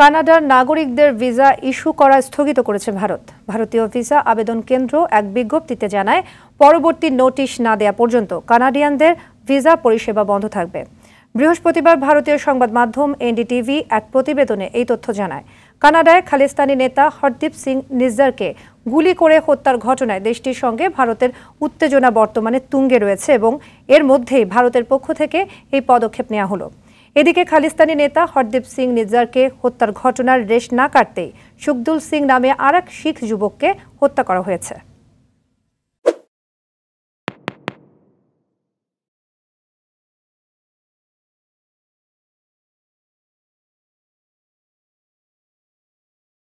কানাডার নাগরিকদের visa issue করা স্থগিত করেছে ভারত ভারতীয় ভিসা আবেদন কেন্দ্র এক বিজ্ঞপ্তিতে জানায় পরবর্তী নোটিশ না দেয়া পর্যন্ত কানাডিয়ানদের ভিসা পরিষেবা বন্ধ থাকবে বৃহস্পতিবার ভারতীয় সংবাদ মাধ্যম এনডিটিভি এক প্রতিবেদনে এই তথ্য জানায় কানাডায় খালিস্তানি নেতা হরদীপ সিং নিজ্জারকে গুলি করে হত্যার ঘটনায় দেশটির সঙ্গে ভারতের উত্তেজনা বর্তমানে তুঙ্গে রয়েছে এবং এর মধ্যেই ভারতের পক্ষ থেকে এই পদক্ষেপ নেওয়া হলো এদিকে খালিস্তানি নেতা হরদীপ সিং নিজারকে হত্যার ঘটনার রেশ না কাটতেই সুখদুল সিং নামে আর শিখ যুবককে হত্যা করা হয়েছে